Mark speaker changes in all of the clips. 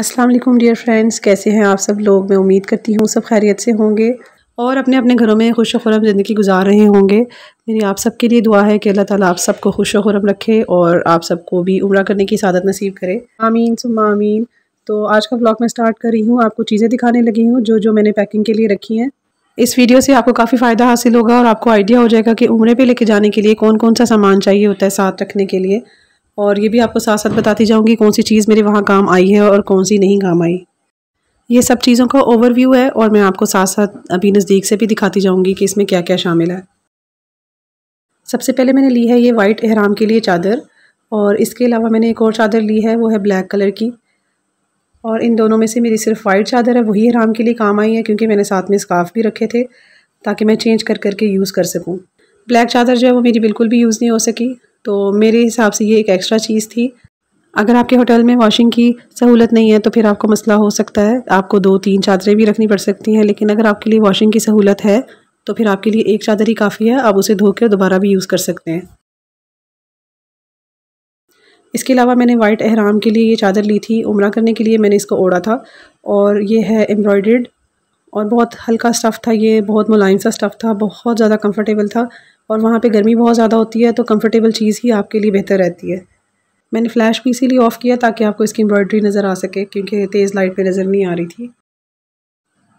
Speaker 1: अस्सलाम वालेकुम dear friends कैसे हैं आप सब लोग मैं उम्मीद करती हूँ सब खैरियत से होंगे और अपने अपने घरों में खुश खुरम ज़िंदगी गुजार रहे होंगे मेरी आप सबके लिए दुआ है कि अल्लाह ताला आप सबको खुश खुरम रखे और आप सबको भी उम्र करने की सादत नसीब करे आमीन सुम आमीन तो आज का ब्लॉग मैं स्टार्ट कर रही हूँ आपको चीज़ें दिखाने लगी हूँ जो जो मैंने पैकिंग के लिए रखी हैं इस वीडियो से आपको काफ़ी फ़ायदा हासिल होगा और आपको आइडिया हो जाएगा कि उम्र पर लेके जाने के लिए कौन कौन सा सामान चाहिए होता है साथ रखने के लिए और ये भी आपको साथ साथ बताती जाऊँगी कौन सी चीज़ मेरे वहाँ काम आई है और कौन सी नहीं काम आई ये सब चीज़ों का ओवरव्यू है और मैं आपको साथ साथ अभी नज़दीक से भी दिखाती जाऊँगी कि इसमें क्या क्या शामिल है सबसे पहले मैंने ली है ये वाइट एहराम के लिए चादर और इसके अलावा मैंने एक और चादर ली है वो है ब्लैक कलर की और इन दोनों में से मेरी सिर्फ वाइट चादर है वही एहराम के लिए काम आई है क्योंकि मैंने साथ में स्काफ भी रखे थे ताकि मैं चेंज कर करके यूज़ कर सकूँ ब्लैक चादर जो है वो मेरी बिल्कुल भी यूज़ नहीं हो सकी तो मेरे हिसाब से ये एक एक्स्ट्रा चीज़ थी अगर आपके होटल में वॉशिंग की सहूलत नहीं है तो फिर आपको मसला हो सकता है आपको दो तीन चादरें भी रखनी पड़ सकती हैं लेकिन अगर आपके लिए वॉशिंग की सहूलत है तो फिर आपके लिए एक चादर ही काफ़ी है आप उसे धोकर दोबारा भी यूज़ कर सकते हैं इसके अलावा मैंने वाइट अहराम के लिए ये चादर ली थी उम्र करने के लिए मैंने इसको ओढ़ा था और ये है एम्ब्रॉयड और बहुत हल्का स्टफ़ था ये बहुत मुलायम सा स्टफ़ था बहुत ज़्यादा कंफर्टेबल था और वहाँ पे गर्मी बहुत ज़्यादा होती है तो कंफर्टेबल चीज़ ही आपके लिए बेहतर रहती है मैंने फ्लैश भी इसीलिए ऑफ़ किया ताकि आपको इसकी एम्ब्रॉयड्री नज़र आ सके क्योंकि तेज़ लाइट पे नज़र नहीं आ रही थी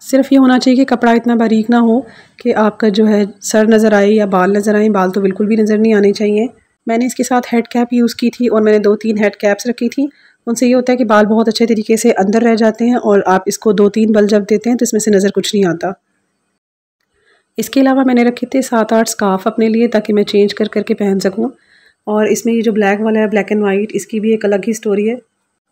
Speaker 1: सिर्फ ये होना चाहिए कि कपड़ा इतना बारीक ना हो कि आपका जो है सर नज़र आए या बाल नज़र आए बाल तो बिल्कुल भी नज़र नहीं आने चाहिए मैंने इसके साथ हेड कैप यूज़ की थी और मैंने दो तीन हेड कैप्स रखी थी उनसे ये होता है कि बाल बहुत अच्छे तरीके से अंदर रह जाते हैं और आप इसको दो तीन बल जब देते हैं तो इसमें से नज़र कुछ नहीं आता इसके अलावा मैंने रखे थे सात आठ स्काफ अपने लिए ताकि मैं चेंज कर करके पहन सकूँ और इसमें ये जो ब्लैक वाला है ब्लैक एंड वाइट इसकी भी एक अलग ही स्टोरी है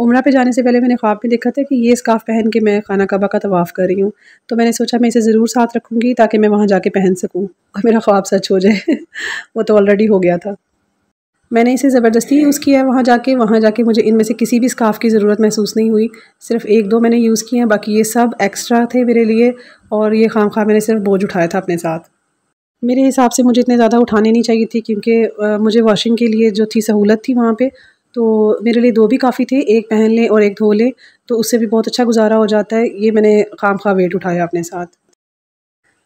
Speaker 1: उम्र पे जाने से पहले मैंने ख्वाब में देखा था कि ये स्काफ पहन के मैं खाना कबा का तवाफ़ कर रही हूँ तो मैंने सोचा मैं इसे ज़रूर साथ रखूँगी ताकि मैं वहाँ जाके पहन सकूँ और मेरा ख्वाब सच हो जाए वो तो ऑलरेडी हो गया था मैंने इसे ज़बरदस्ती यूज़ किया है वहाँ जाके वहाँ जाके मुझे इनमें से किसी भी स्काफ़ की ज़रूरत महसूस नहीं हुई सिर्फ एक दो मैंने यूज़ किए हैं बाकी ये सब एक्स्ट्रा थे मेरे लिए और ये खाम खा मैंने सिर्फ बोझ उठाया था अपने साथ मेरे हिसाब से मुझे इतने ज़्यादा उठाने नहीं चाहिए थी क्योंकि मुझे वॉशिंग के लिए जो थी सहूलत थी वहाँ पर तो मेरे लिए दो भी काफ़ी थे एक पहन लें और एक धो लें तो उससे भी बहुत अच्छा गुजारा हो जाता है ये मैंने खाम वेट उठाया अपने साथ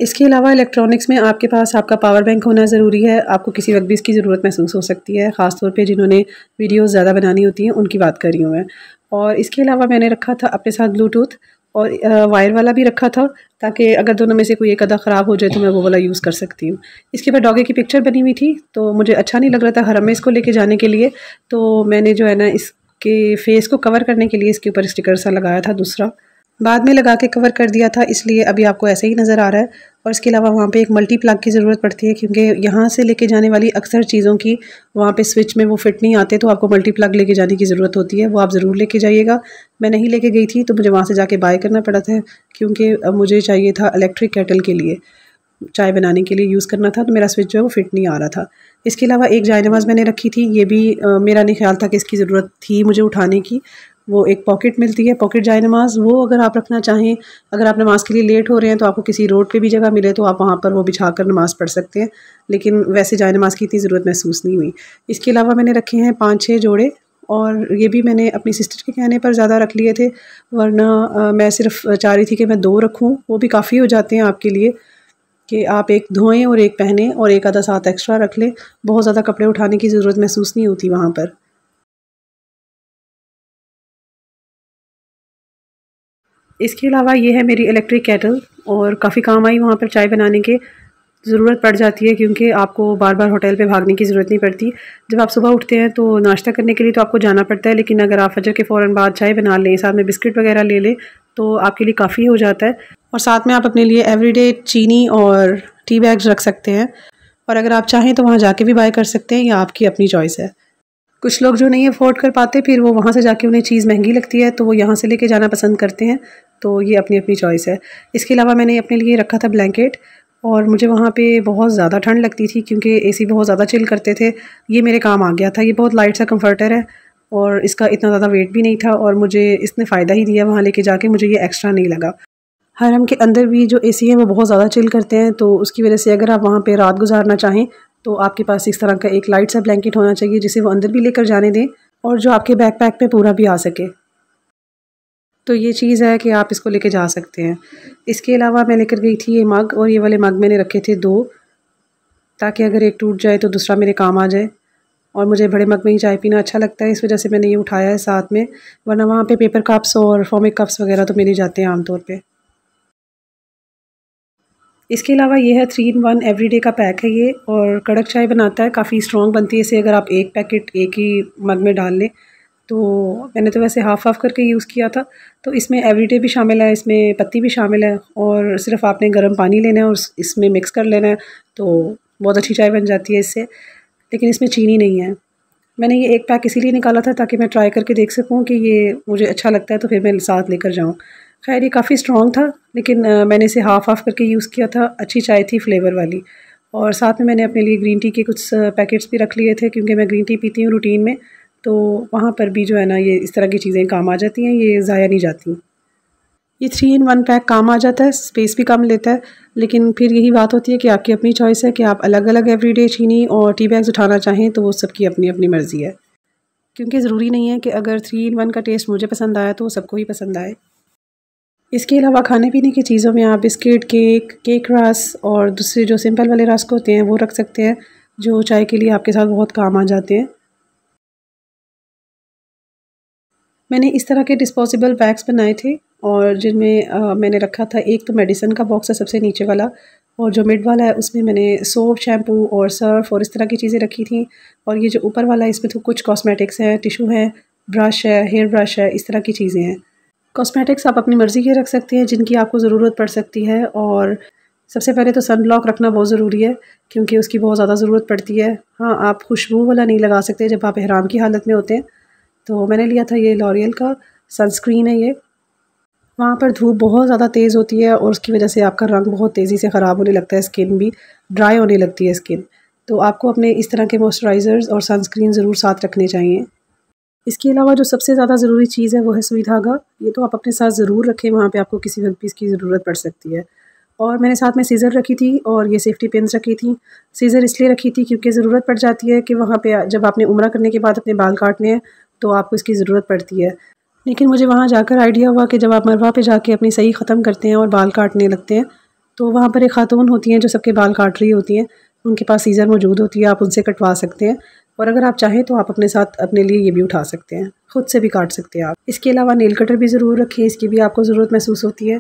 Speaker 1: इसके अलावा इलेक्ट्रॉनिक्स में आपके पास आपका पावर बैंक होना ज़रूरी है आपको किसी वक्त भी इसकी ज़रूरत महसूस हो सकती है ख़ासतौर पे जिन्होंने वीडियोस ज़्यादा बनानी होती हैं उनकी बात कर रही हूँ मैं और इसके अलावा मैंने रखा था अपने साथ ब्लूटूथ और वायर वाला भी रखा था ताकि अगर दोनों में से कोई एक अदा ख़राब हो जाए तो मैं वो वाला यूज़ कर सकती हूँ इसके बाद डॉगे की पिक्चर बनी हुई थी तो मुझे अच्छा नहीं लग रहा था हर हमें इसको लेके जाने के लिए तो मैंने जो है ना इसके फेस को कवर करने के लिए इसके ऊपर स्टिकर सा लगाया था दूसरा बाद में लगा के कवर कर दिया था इसलिए अभी आपको ऐसे ही नज़र आ रहा है और इसके अलावा वहाँ पे एक मल्टी प्लग की ज़रूरत पड़ती है क्योंकि यहाँ से लेके जाने वाली अक्सर चीज़ों की वहाँ पे स्विच में वो फिट नहीं आते तो आपको मल्टी प्लग लेके जाने की ज़रूरत होती है वो आप ज़रूर लेके जाइएगा मैं नहीं लेके गई थी तो मुझे वहाँ से जाके बाय करना पड़ा था क्योंकि मुझे चाहिए था इलेक्ट्रिक केटल के लिए चाय बनाने के लिए यूज़ करना था तो मेरा स्विच जो है वो फिट नहीं आ रहा था इसके अलावा एक जाए नमाज़ मैंने रखी थी ये भी मेरा नहीं ख्याल था कि इसकी ज़रूरत थी मुझे उठाने की वो एक पॉकेट मिलती है पॉकेट जाए नमाज वो अगर आप रखना चाहें अगर आप नमाज के लिए लेट हो रहे हैं तो आपको किसी रोड पे भी जगह मिले तो आप वहाँ पर वो बिछा कर नमाज पढ़ सकते हैं लेकिन वैसे जाए नमाज की इतनी ज़रूरत महसूस नहीं हुई इसके अलावा मैंने रखे हैं पाँच छः जोड़े और ये भी मैंने अपनी सिस्टर के कहने पर ज़्यादा रख लिए थे वरना मैं सिर्फ चाह रही थी कि मैं दो रखूँ वो भी काफ़ी हो जाते हैं आपके लिए कि आप एक धोएं और एक पहने और एक आधा साथ एक्स्ट्रा रख लें बहुत ज़्यादा कपड़े उठाने की ज़रूरत महसूस नहीं होती वहाँ पर इसके अलावा ये है मेरी इलेक्ट्रिक कैटल और काफ़ी काम आई वहाँ पर चाय बनाने के ज़रूरत पड़ जाती है क्योंकि आपको बार बार होटल पे भागने की ज़रूरत नहीं पड़ती जब आप सुबह उठते हैं तो नाश्ता करने के लिए तो आपको जाना पड़ता है लेकिन अगर आप फजर के फ़ौर बाद चाय बना लें साथ में बिस्किट वगैरह ले लें तो आपके लिए काफ़ी हो जाता है और साथ में आप अपने लिए एवरीडे चीनी और टी बैग्स रख सकते हैं और अगर आप चाहें तो वहाँ जाके भी बाय कर सकते हैं या आपकी अपनी चॉइस है कुछ लोग जो नहीं अफोर्ड कर पाते फिर वो वहाँ से जाके उन्हें चीज़ महंगी लगती है तो वो यहाँ से लेके जाना पसंद करते हैं तो ये अपनी अपनी चॉइस है इसके अलावा मैंने अपने लिए रखा था ब्लैंकेट और मुझे वहाँ पे बहुत ज़्यादा ठंड लगती थी क्योंकि एसी बहुत ज़्यादा चिल करते थे ये मेरे काम आ गया था ये बहुत लाइट सा कम्फर्टर है और इसका इतना ज़्यादा वेट भी नहीं था और मुझे इसने फ़ायदा ही दिया वहाँ लेके जाके मुझे ये एक्स्ट्रा नहीं लगा हरम के अंदर भी जो एसी है वो बहुत ज़्यादा चिल करते हैं तो उसकी वजह से अगर आप वहाँ पे रात गुजारना चाहें तो आपके पास इस तरह का एक लाइट सा ब्लैंकेट होना चाहिए जिसे वो अंदर भी लेकर जाने दें और जो आपके बैक पैक में पूरा भी आ सके तो ये चीज़ है कि आप इसको लेके जा सकते हैं इसके अलावा मैं लेकर गई थी ये मग और ये वाले मग मैंने रखे थे दो ताकि अगर एक टूट जाए तो दूसरा मेरे काम आ जाए और मुझे बड़े मग में ही चाय पीना अच्छा लगता है इस वजह से मैंने ये उठाया है साथ में वरना वहाँ पे पेपर कप्स और फॉमिक कप्स वगैरह तो मिल ही जाते हैं आमतौर पर इसके अलावा ये है थ्री इन वन एवरीडे का पैक है ये और कड़क चाय बनाता है काफ़ी स्ट्रॉन्ग बनती है इसे अगर आप एक पैकेट एक ही मग में डाल लें तो मैंने तो वैसे हाफ़ हाफ़ करके यूज़ किया था तो इसमें एवरीडे भी शामिल है इसमें पत्ती भी शामिल है और सिर्फ आपने गर्म पानी लेना है और इसमें मिक्स कर लेना है तो बहुत अच्छी चाय बन जाती है इससे लेकिन इसमें चीनी नहीं है मैंने ये एक पैक इसीलिए निकाला था ताकि मैं ट्राई करके देख सकूँ कि ये मुझे अच्छा लगता है तो फिर मैं साथ लेकर जाऊँ खैर ये काफ़ी स्ट्रॉन्ग था लेकिन मैंने इसे हाफ़ हाफ़ करके यूज़ किया था अच्छी चाय थी फ्लेवर वाली और साथ में मैंने अपने लिए ग्रीन टी के कुछ पैकेट्स भी रख लिए थे क्योंकि मैं ग्रीन टी पीती हूँ रूटीन में तो वहाँ पर भी जो है ना ये इस तरह की चीज़ें काम आ जाती हैं ये ज़ाया नहीं जाती ये थ्री इन वन पैक काम आ जाता है स्पेस भी कम लेता है लेकिन फिर यही बात होती है कि आपकी अपनी चॉइस है कि आप अलग अलग एवरीडे चीनी और टी बैग्स उठाना चाहें तो वो सबकी अपनी अपनी मर्ज़ी है क्योंकि ज़रूरी नहीं है कि अगर थ्री इन वन का टेस्ट मुझे पसंद आया तो वो सबको ही पसंद आए इसके अलावा खाने पीने की चीज़ों में आप बिस्किट केक केक रस और दूसरे जो सिंपल वाले रस होते हैं वो रख सकते हैं जो चाय के लिए आपके साथ बहुत काम आ जाते हैं मैंने इस तरह के डिस्पोजेबल बैग्स बनाए थे और जिनमें मैंने रखा था एक तो मेडिसिन का बॉक्स है सबसे नीचे वाला और जो मिड वाला है उसमें मैंने सोप शैम्पू और सर्फ और इस तरह की चीज़ें रखी थी और ये जो ऊपर वाला है इसमें तो कुछ कॉस्मेटिक्स हैं टिशू हैं ब्रश है हेयर ब्रश है इस तरह की चीज़ें हैं कॉस्मेटिक्स आप अपनी मर्ज़ी के रख सकते हैं जिनकी आपको ज़रूरत पड़ सकती है और सबसे पहले तो सन ब्लॉक रखना बहुत ज़रूरी है क्योंकि उसकी बहुत ज़्यादा ज़रूरत पड़ती है हाँ आप खुशबू वाला नहीं लगा सकते जब आप हराम की हालत में होते हैं तो मैंने लिया था ये लॉरियल का सनस्क्रीन है ये वहाँ पर धूप बहुत ज़्यादा तेज़ होती है और उसकी वजह से आपका रंग बहुत तेज़ी से ख़राब होने लगता है स्किन भी ड्राई होने लगती है स्किन तो आपको अपने इस तरह के मॉइस्चराइज़र्स और सनस्क्रीन ज़रूर साथ रखने चाहिए इसके अलावा जो सबसे ज़्यादा ज़रूरी चीज़ है वो है सुई धागा ये तो आप अपने साथ ज़रूर रखें वहाँ पे आपको किसी वक्त भी इसकी ज़रूरत पड़ सकती है और मैंने साथ में सीज़र रखी थी और ये सेफ्टी पेंस रखी थी सीज़र इसलिए रखी थी क्योंकि ज़रूरत पड़ जाती है कि वहाँ पे जब आपने उम्र करने के बाद अपने बाल काटने हैं तो आपको इसकी ज़रूरत पड़ती है लेकिन मुझे वहाँ जाकर आइडिया हुआ कि जब आप मरवा पर जाके अपनी सही ख़त्म करते हैं और बाल काटने लगते हैं तो वहाँ पर एक खातून होती हैं जो सबके बाल काट रही होती हैं उनके पास सीज़र मौजूद होती है आप उनसे कटवा सकते हैं और अगर आप चाहें तो आप अपने साथ अपने लिए ये भी उठा सकते हैं खुद से भी काट सकते हैं आप इसके अलावा नेल कटर भी ज़रूर रखें इसकी भी आपको ज़रूरत महसूस होती है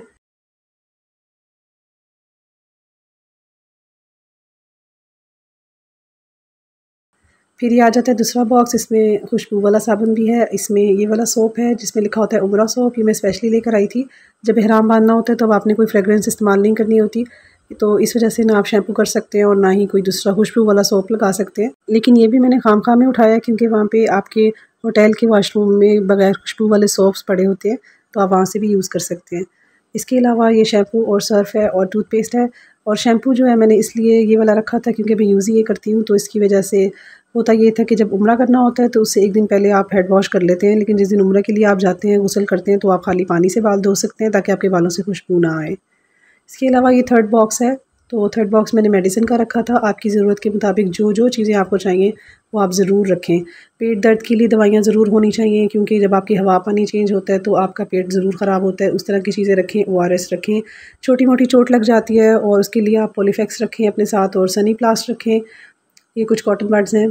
Speaker 1: फिर ये आ जाता है दूसरा बॉक्स इसमें खुशबू वाला साबुन भी है इसमें ये वाला सोप है जिसमें लिखा होता है उमरा सोप ये मैं स्पेशली लेकर आई थी जब एहराम बांधना होता है तब तो आपने कोई फ्रेगरेंस इस्तेमाल नहीं करनी होती तो इस वजह से ना आप शैम्पू कर सकते हैं और ना ही कोई दूसरा खुशबू वाला सोप लगा सकते हैं लेकिन ये भी मैंने खाम खाम में उठाया क्योंकि वहाँ पे आपके होटल के वाशरूम में बगैर खुशबू वाले सोप्स पड़े होते हैं तो आप वहाँ से भी यूज़ कर सकते हैं इसके अलावा ये शैम्पू और सर्फ़ है और टूथपेस्ट है और शैम्पू जो है मैंने इसलिए ये वाला रखा था क्योंकि मैं यूज़ ही ये करती हूँ तो इसकी वजह से होता ये था कि जब उम्र करना होता है तो उससे एक दिन पहले आप हेड वॉश कर लेते हैं लेकिन जिस दिन उम्र के लिए आप जाते हैं गुसल करते हैं तो आप खाली पानी से बाल धो सकते हैं ताकि आपके बालों से खुशबू ना आए इसके अलावा ये थर्ड बॉक्स है तो थर्ड बॉक्स मैंने मेडिसिन का रखा था आपकी ज़रूरत के मुताबिक जो जो चीज़ें आपको चाहिए वो आप ज़रूर रखें पेट दर्द के लिए दवाइयाँ ज़रूर होनी चाहिए क्योंकि जब आपकी हवा पानी चेंज होता है तो आपका पेट ज़रूर ख़राब होता है उस तरह की चीज़ें रखें ओ आर एस रखें छोटी मोटी चोट लग जाती है और उसके लिए आप पोलीफेक्स रखें अपने साथ और सनी प्लास्ट रखें ये कुछ कॉटन बर्ड्स हैं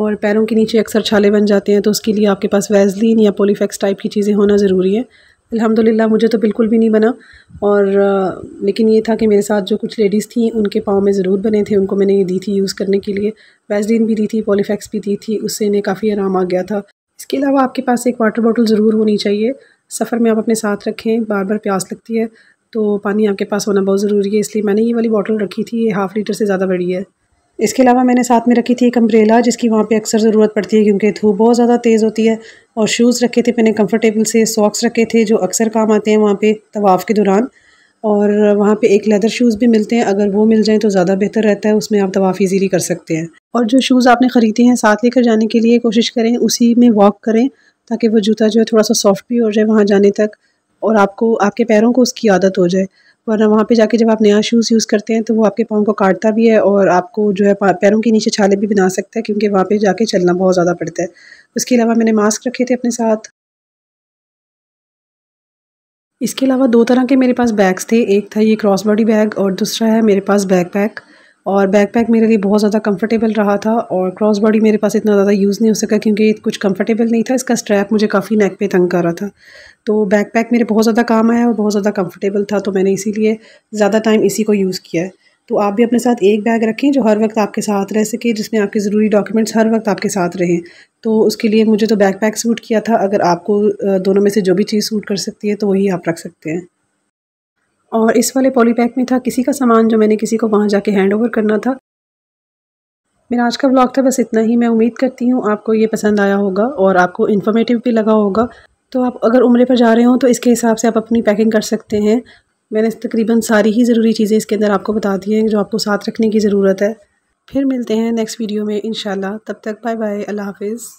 Speaker 1: और पैरों के नीचे अक्सर छाले बन जाते हैं तो उसके लिए आपके पास वैजलिन या पोलीफेक्स टाइप की चीज़ें होना ज़रूरी है अल्हम्दुलिल्लाह मुझे तो बिल्कुल भी नहीं बना और आ, लेकिन ये था कि मेरे साथ जो कुछ लेडीज़ थी उनके पाँव में ज़रूर बने थे उनको मैंने ये दी थी यूज़ करने के लिए वैसलिन भी दी थी पॉलीफेक्स भी दी थी उससे इन्हें काफ़ी आराम आ गया था इसके अलावा आपके पास एक वाटर बॉटल ज़रूर होनी चाहिए सफ़र में आप अपने साथ रखें बार बार प्यास लगती है तो पानी आपके पास होना बहुत ज़रूरी है इसलिए मैंने ये वाली बॉटल रखी थी ये हाफ़ लीटर से ज़्यादा बड़ी है इसके अलावा मैंने साथ में रखी थी एक अम्ब्रेला जिसकी वहाँ पे अक्सर ज़रूरत पड़ती है क्योंकि धूप बहुत ज़्यादा तेज़ होती है और शूज़ रखे थे मैंने कंफर्टेबल से सॉक्स रखे थे जो अक्सर काम आते हैं वहाँ पे तवाफ़ के दौरान और वहाँ पे एक लेदर शूज़ भी मिलते हैं अगर वो मिल जाएँ तो ज़्यादा बेहतर रहता है उसमें आप तवाफ़ ईजीली कर सकते हैं और जो शूज़ आपने ख़रीदे हैं साथ लेकर जाने के लिए कोशिश करें उसी में वॉक करें ताकि वो जूता जो है थोड़ा सा सॉफ्ट भी हो जाए वहाँ जाने तक और आपको आपके पैरों को उसकी आदत हो जाए वरना वहाँ पे जाके जब आप नया शूज़ यूज़ करते हैं तो वो आपके पाँव को काटता भी है और आपको जो है पैरों के नीचे छाले भी बना सकता है क्योंकि वहाँ पे जाके चलना बहुत ज़्यादा पड़ता है उसके अलावा मैंने मास्क रखे थे अपने साथ इसके अलावा दो तरह के मेरे पास बैग्स थे एक था ये क्रॉस बॉडी बैग और दूसरा है मेरे पास बैग पैक और बैक पैक मेरे लिए बहुत ज़्यादा कंफर्टेबल रहा था और क्रॉस बॉडी मेरे पास इतना ज़्यादा यूज़ नहीं हो सका क्योंकि कुछ कंफर्टेबल नहीं था इसका स्ट्रैप मुझे काफ़ी नेक पे तंग कर रहा था तो बैक पैक मेरे बहुत ज़्यादा काम आया और बहुत ज़्यादा कंफर्टेबल था तो मैंने इसीलिए ज़्यादा टाइम इसी को यूज़ किया है तो आप भी अपने साथ एक बैग रखें जो हर वक्त आपके साथ रह सके जिसमें आपके ज़रूरी डॉक्यूमेंट्स हर वक्त आपके साथ रहें तो उसके लिए मुझे तो बैक पैक सूट किया था अगर आपको दोनों में से जो भी चीज़ सूट कर सकती है तो वही आप रख सकते हैं और इस वाले पॉली बैग में था किसी का सामान जो मैंने किसी को वहाँ जाके हैंड ओवर करना था मेरा आज का ब्लॉग था बस इतना ही मैं उम्मीद करती हूँ आपको ये पसंद आया होगा और आपको इन्फॉर्मेटिव भी लगा होगा तो आप अगर उम्र पर जा रहे हो तो इसके हिसाब से आप अपनी पैकिंग कर सकते हैं मैंने तकरीबन सारी ही ज़रूरी चीज़ें इसके अंदर आपको बता दी हैं जो आपको साथ रखने की ज़रूरत है फिर मिलते हैं नेक्स्ट वीडियो में इन तब तक बाय बाय अल्लाह हाफिज़